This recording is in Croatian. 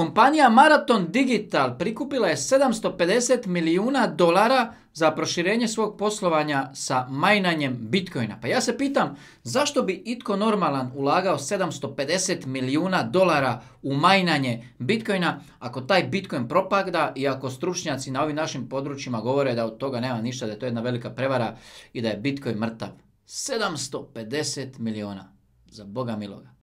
Kompanija Marathon Digital prikupila je 750 milijuna dolara za proširenje svog poslovanja sa majnanjem Bitcoina. Pa ja se pitam zašto bi itko normalan ulagao 750 milijuna dolara u majnanje Bitcoina ako taj Bitcoin propagda i ako stručnjaci na ovim našim područjima govore da od toga nema ništa, da je to jedna velika prevara i da je Bitcoin mrtav. 750 milijuna. Za Boga miloga.